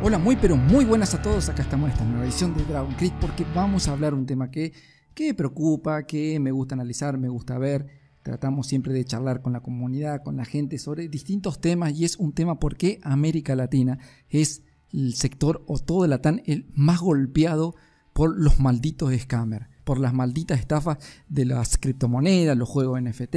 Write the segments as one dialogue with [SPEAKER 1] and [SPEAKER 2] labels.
[SPEAKER 1] Hola, muy pero muy buenas a todos. Acá estamos en esta nueva edición de Dragon Creek porque vamos a hablar un tema que, que preocupa, que me gusta analizar, me gusta ver. Tratamos siempre de charlar con la comunidad, con la gente sobre distintos temas y es un tema porque América Latina es el sector o todo el Latam el más golpeado por los malditos scammers, por las malditas estafas de las criptomonedas, los juegos NFT,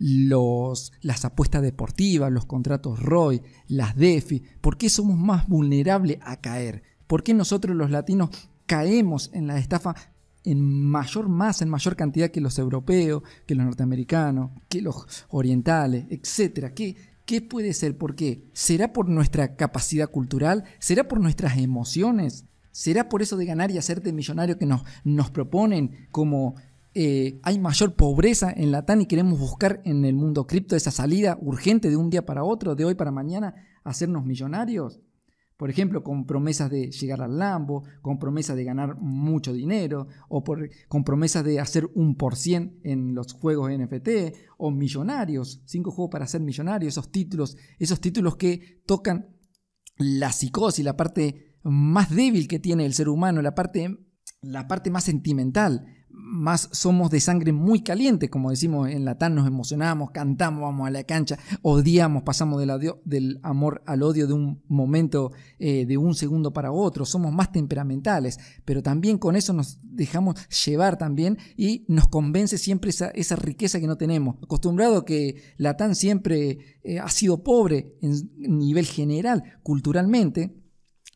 [SPEAKER 1] los, las apuestas deportivas, los contratos ROI, las DeFi. ¿Por qué somos más vulnerables a caer? ¿Por qué nosotros los latinos caemos en la estafa en mayor masa, en mayor cantidad que los europeos, que los norteamericanos, que los orientales, etcétera? ¿Qué, ¿Qué puede ser? ¿Por qué? ¿Será por nuestra capacidad cultural? ¿Será por nuestras emociones? ¿Será por eso de ganar y hacerte millonario que nos, nos proponen como eh, hay mayor pobreza en la TAN y queremos buscar en el mundo cripto esa salida urgente de un día para otro, de hoy para mañana, hacernos millonarios? Por ejemplo, con promesas de llegar al Lambo, con promesas de ganar mucho dinero, o por, con promesas de hacer un por cien en los juegos NFT, o millonarios, cinco juegos para ser millonarios, esos títulos, esos títulos que tocan la psicosis, la parte más débil que tiene el ser humano, la parte, la parte más sentimental, más somos de sangre muy caliente, como decimos en Latán, nos emocionamos, cantamos, vamos a la cancha, odiamos, pasamos del, del amor al odio de un momento, eh, de un segundo para otro, somos más temperamentales, pero también con eso nos dejamos llevar también y nos convence siempre esa, riqueza que no tenemos. Acostumbrado que Latán siempre eh, ha sido pobre en nivel general, culturalmente,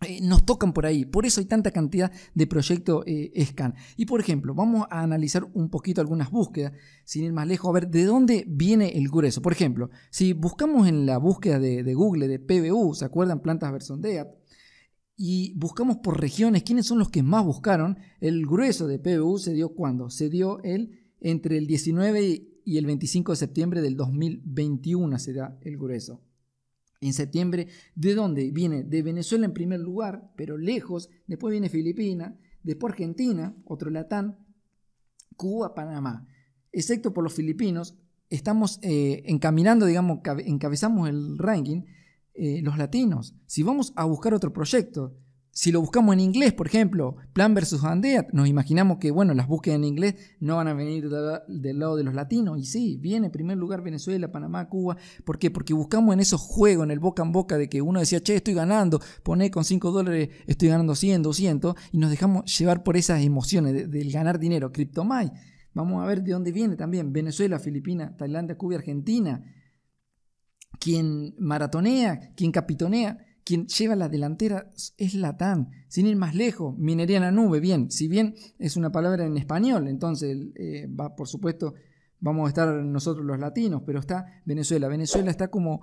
[SPEAKER 1] eh, nos tocan por ahí, por eso hay tanta cantidad de proyectos eh, SCAN. Y por ejemplo, vamos a analizar un poquito algunas búsquedas, sin ir más lejos, a ver de dónde viene el grueso. Por ejemplo, si buscamos en la búsqueda de, Google de PBU, ¿se acuerdan? Plantas DEAT. y buscamos por regiones quiénes son los que más buscaron, el grueso de PBU se dio cuando? Se dio el, entre el 19 y el 25 de septiembre del 2021 se da el grueso en septiembre, ¿de dónde? Viene de Venezuela en primer lugar, pero lejos, después viene Filipinas, después Argentina, otro latán, Cuba, Panamá. Excepto por los filipinos, estamos eh, encaminando, digamos, encabezamos el ranking eh, los latinos. Si vamos a buscar otro proyecto, si lo buscamos en inglés, por ejemplo, Plan versus Undead, nos imaginamos que, bueno, las búsquedas en inglés no van a venir del lado de los latinos. Y sí, viene en primer lugar Venezuela, Panamá, Cuba. ¿Por qué? Porque buscamos en esos juegos, en el boca en boca, de que uno decía, che, estoy ganando, poné con 5 dólares, estoy ganando 100, 200, y nos dejamos llevar por esas emociones del ganar dinero. CryptoMai, vamos a ver de dónde viene también. Venezuela, Filipinas, Tailandia, Cuba Argentina. Quien maratonea, quien capitonea quien lleva la delantera es Latán. Sin ir más lejos, minería en la nube, bien, si bien es una palabra en español, entonces eh, va, por supuesto vamos a estar nosotros los latinos, pero está Venezuela. Venezuela está como...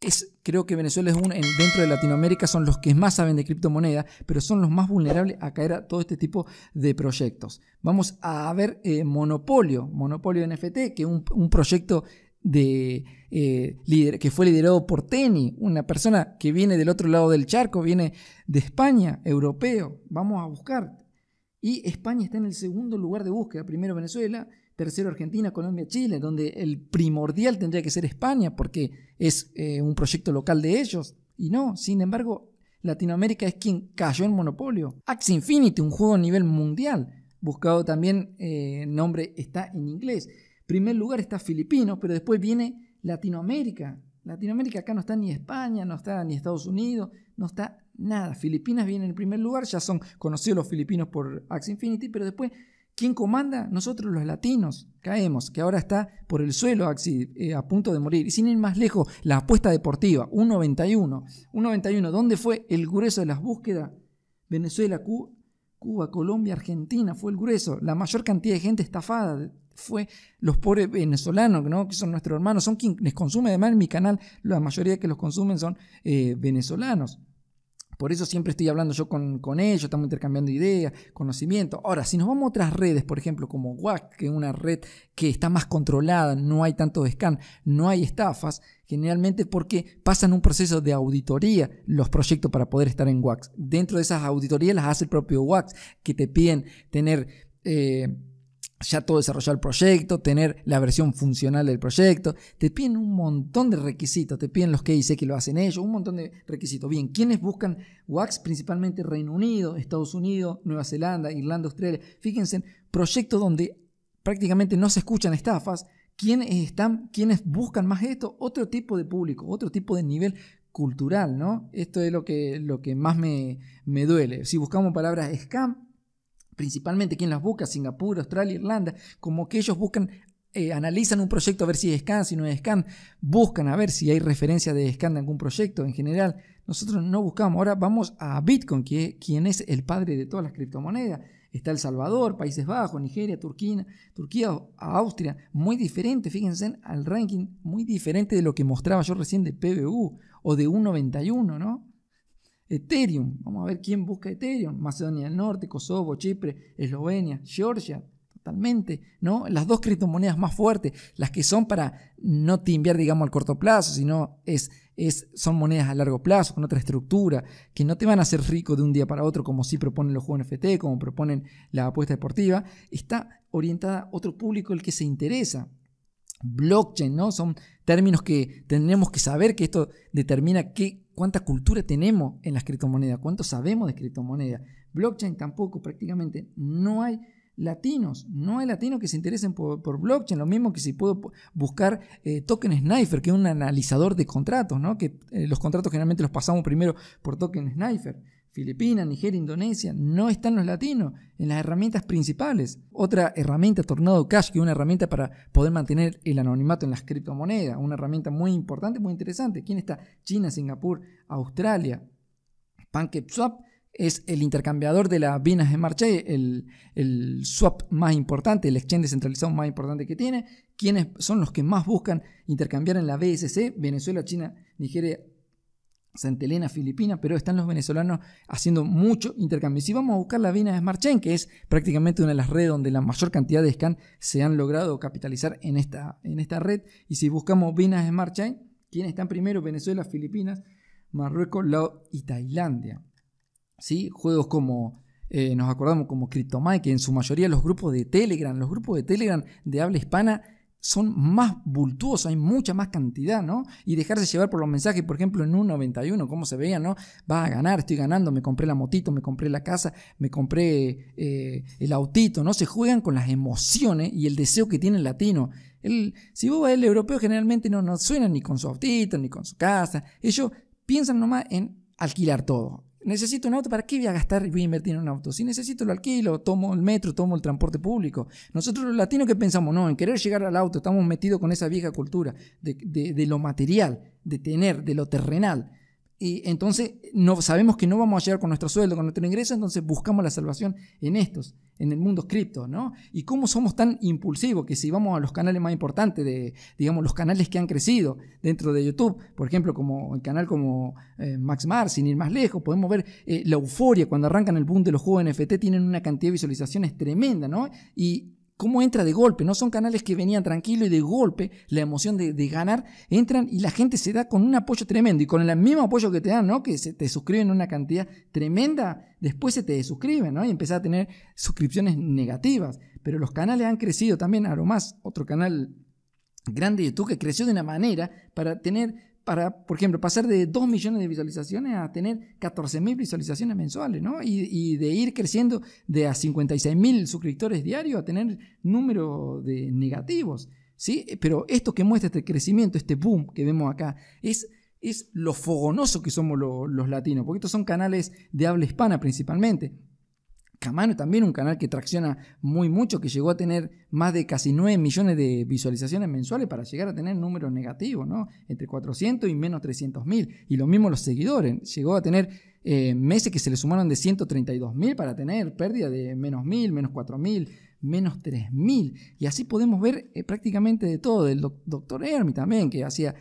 [SPEAKER 1] Es, creo que Venezuela es un, dentro de Latinoamérica son los que más saben de criptomonedas, pero son los más vulnerables a caer a todo este tipo de proyectos. Vamos a ver eh, Monopolio, Monopolio NFT, que es un proyecto de, eh, que fue liderado por Teni, una persona que viene del otro lado del charco, viene de España, europeo. Vamos a buscar. Y España está en el segundo lugar de búsqueda. Primero Venezuela, tercero Argentina, Colombia, Chile, donde el primordial tendría que ser España, porque es eh, un proyecto local de ellos. Y no, sin embargo, Latinoamérica es quien cayó en monopolio. Axie Infinity, un juego a nivel mundial, buscado también, El eh, nombre está en inglés primer lugar está Filipinos, pero después viene Latinoamérica. Latinoamérica acá no está ni España, no está ni Estados Unidos, no está nada. Filipinas viene en primer lugar, ya son conocidos los filipinos por Axe Infinity, pero después, ¿quién comanda? Nosotros los latinos caemos, que ahora está por el suelo eh, a punto de morir. Y sin ir más lejos, la apuesta deportiva, 1.91. 1.91, ¿dónde fue el grueso de las búsquedas? Venezuela, Cuba, Colombia, Argentina, fue el grueso. La mayor cantidad de gente estafada, fue los pobres venezolanos, ¿no? que son nuestros hermanos, son quienes consumen, además en mi canal la mayoría que los consumen son eh, venezolanos. Por eso siempre estoy hablando yo con, ellos, estamos intercambiando ideas, conocimiento. Ahora, si nos vamos a otras redes, por ejemplo, como WAC, que es una red que está más controlada, no hay tanto scan, no hay estafas, generalmente porque pasan un proceso de auditoría los proyectos para poder estar en WAC. Dentro de esas auditorías las hace el propio WAC, que te piden tener... Eh, ya todo desarrollar el proyecto, tener la versión funcional del proyecto. Te piden un montón de requisitos, te piden los que dice que lo hacen ellos, un montón de requisitos. Bien, ¿quiénes buscan WAX? Principalmente Reino Unido, Estados Unidos, Nueva Zelanda, Irlanda, Australia. Fíjense, proyectos donde prácticamente no se escuchan estafas. ¿Quiénes están, quiénes buscan más esto? Otro tipo de público, otro tipo de nivel cultural, ¿no? Esto es lo que, lo que más me, me duele. Si buscamos palabras scam, principalmente quien las busca, Singapur, Australia, Irlanda, como que ellos buscan, eh, analizan un proyecto a ver si es scan, si no es scan, buscan a ver si hay referencia de scan de algún proyecto en general. Nosotros no buscamos, ahora vamos a Bitcoin, que, quien es el padre de todas las criptomonedas. Está El Salvador, Países Bajos, Nigeria, Turquía, Turquía, Austria, muy diferente, fíjense al ranking, muy diferente de lo que mostraba yo recién de PBU o de 1.91, ¿no? Ethereum, vamos a ver quién busca Ethereum, Macedonia del Norte, Kosovo, Chipre, Eslovenia, Georgia, totalmente, ¿no? Las dos criptomonedas más fuertes, las que son para no te enviar, digamos, al corto plazo, sino es, es, son monedas a largo plazo, con otra estructura, que no te van a hacer rico de un día para otro, como sí proponen los juegos NFT, como proponen la apuesta deportiva, está orientada a otro público el que se interesa blockchain, ¿no? Son términos que tenemos que saber que esto determina qué, cuánta cultura tenemos en las criptomonedas, cuánto sabemos de criptomonedas. Blockchain tampoco, prácticamente no hay latinos, no hay latinos que se interesen por, blockchain, lo mismo que si puedo buscar eh, Token Sniper, que es un analizador de contratos, ¿no? que eh, los contratos generalmente los pasamos primero por Token Sniper. Filipinas, Nigeria, Indonesia, no están los latinos en las herramientas principales. Otra herramienta, Tornado Cash, que es una herramienta para poder mantener el anonimato en las criptomonedas, una herramienta muy importante, muy interesante. ¿Quién está? China, Singapur, Australia. PancakeSwap es el intercambiador de las Binance en marcha, el, el swap más importante, el exchange descentralizado más importante que tiene. ¿Quiénes son los que más buscan intercambiar en la BSC? Venezuela, China, Nigeria, Santa Elena, Filipinas, pero están los venezolanos haciendo mucho intercambio. Si vamos a buscar la vina de Smart Chain, que es prácticamente una de las redes donde la mayor cantidad de scan se han logrado capitalizar en esta, en esta red, y si buscamos vinas de Smart Chain, ¿quiénes están primero? Venezuela, Filipinas, Marruecos, Laos y Tailandia. ¿Sí? Juegos como eh, nos acordamos como CryptoMike, en su mayoría los grupos de Telegram, los grupos de Telegram de habla hispana son más bultuosos, hay mucha más cantidad, ¿no? Y dejarse llevar por los mensajes, por ejemplo, en un 91, ¿cómo se veía, no? Va a ganar, estoy ganando, me compré la motito, me compré la casa, me compré eh, el autito, ¿no? Se juegan con las emociones y el deseo que tiene el latino. El, si vos vas el europeo, generalmente no, no suena ni con su autito, ni con su casa. Ellos piensan nomás en alquilar todo, necesito un auto, ¿para qué voy a gastar y voy a invertir en un auto? Si necesito lo alquilo, tomo el metro, tomo el transporte público. Nosotros los latinos que pensamos, no, en querer llegar al auto, estamos metidos con esa vieja cultura de, de lo material, de tener, de lo terrenal. Y entonces no, sabemos que no vamos a llegar con nuestro sueldo, con nuestro ingreso, entonces buscamos la salvación en estos, en el mundo cripto, ¿no? Y cómo somos tan impulsivos que si vamos a los canales más importantes, de, digamos, los canales que han crecido dentro de YouTube, por ejemplo, como el canal como eh, Max Mar, sin ir más lejos, podemos ver eh, la euforia cuando arrancan el boom de los juegos NFT, tienen una cantidad de visualizaciones tremenda, ¿no? Y cómo entra de golpe. No son canales que venían tranquilos y de golpe la emoción de, ganar entran y la gente se da con un apoyo tremendo y con el mismo apoyo que te dan, ¿no? Que se te suscriben una cantidad tremenda, después se te desuscriben, ¿no? Y empezás a tener suscripciones negativas. Pero los canales han crecido también. más. otro canal grande de YouTube que creció de una manera para tener para, por ejemplo, pasar de 2 millones de visualizaciones a tener 14 mil visualizaciones mensuales, ¿no? Y, de ir creciendo de a 56 mil suscriptores diarios a tener número de negativos, ¿sí? Pero esto que muestra este crecimiento, este boom que vemos acá, es, es lo fogonoso que somos los latinos, porque estos son canales de habla hispana principalmente. Camano también, un canal que tracciona muy mucho, que llegó a tener más de casi 9 millones de visualizaciones mensuales para llegar a tener números negativos, ¿no? Entre 400 y menos 300 mil. Y lo mismo los seguidores, llegó a tener eh, meses que se le sumaron de 132 mil para tener pérdida de menos mil, menos 4 mil, menos 3 mil. Y así podemos ver eh, prácticamente de todo, del doctor Hermi también, que hacía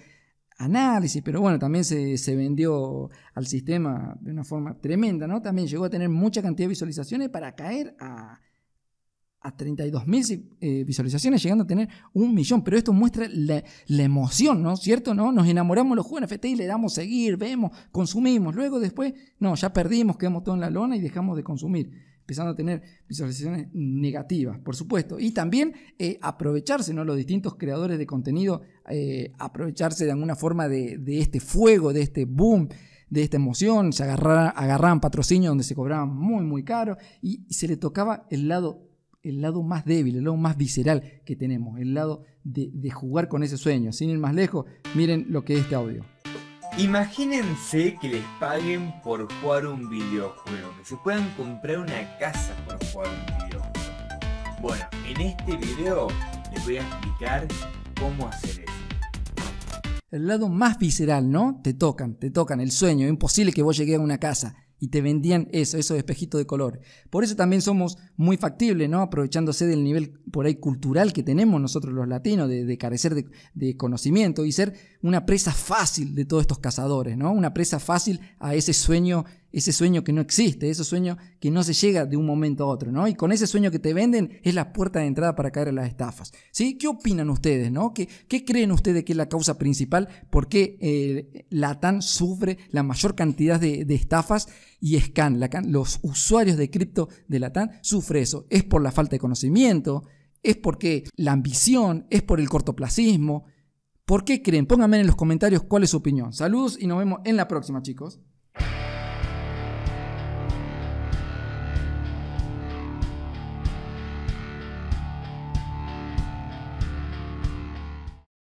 [SPEAKER 1] análisis, pero bueno, también se, vendió al sistema de una forma tremenda, ¿no? También llegó a tener mucha cantidad de visualizaciones para caer a, a 32.000 eh, visualizaciones, llegando a tener un millón, pero esto muestra la, emoción, ¿no? ¿Cierto? ¿No? Nos enamoramos los jóvenes, y le damos seguir, vemos, consumimos, luego después, no, ya perdimos, quedamos todo en la lona y dejamos de consumir empezando a tener visualizaciones negativas, por supuesto. Y también eh, aprovecharse, ¿no? Los distintos creadores de contenido, eh, aprovecharse de alguna forma de, este fuego, de este boom, de esta emoción. Se agarraban, patrocinios patrocinio donde se cobraban muy, muy caro y, se le tocaba el lado el lado más débil, el lado más visceral que tenemos, el lado de, de jugar con ese sueño. Sin ir más lejos, miren lo que es este audio. Imagínense que les paguen por jugar un videojuego, que se puedan comprar una casa por jugar un videojuego. Bueno, en este video les voy a explicar cómo hacer eso. El lado más visceral, ¿no? Te tocan, te tocan el sueño. imposible que vos llegues a una casa y te vendían eso, esos espejitos de color. Por eso también somos muy factibles, ¿no? Aprovechándose del nivel por ahí cultural que tenemos nosotros los latinos, de, carecer de, de, conocimiento y ser una presa fácil de todos estos cazadores, ¿no? Una presa fácil a ese sueño ese sueño que no existe, ese sueño que no se llega de un momento a otro, ¿no? Y con ese sueño que te venden es la puerta de entrada para caer en las estafas, ¿sí? ¿Qué opinan ustedes, no? ¿Qué, creen ustedes que es la causa principal por qué eh, Latam sufre la mayor cantidad de, estafas y Scan, los usuarios de cripto de Latam, sufre eso? ¿Es por la falta de conocimiento? ¿Es porque la ambición? ¿Es por el cortoplacismo? ¿Por qué creen? Pónganme en los comentarios cuál es su opinión. Saludos y nos vemos en la próxima, chicos.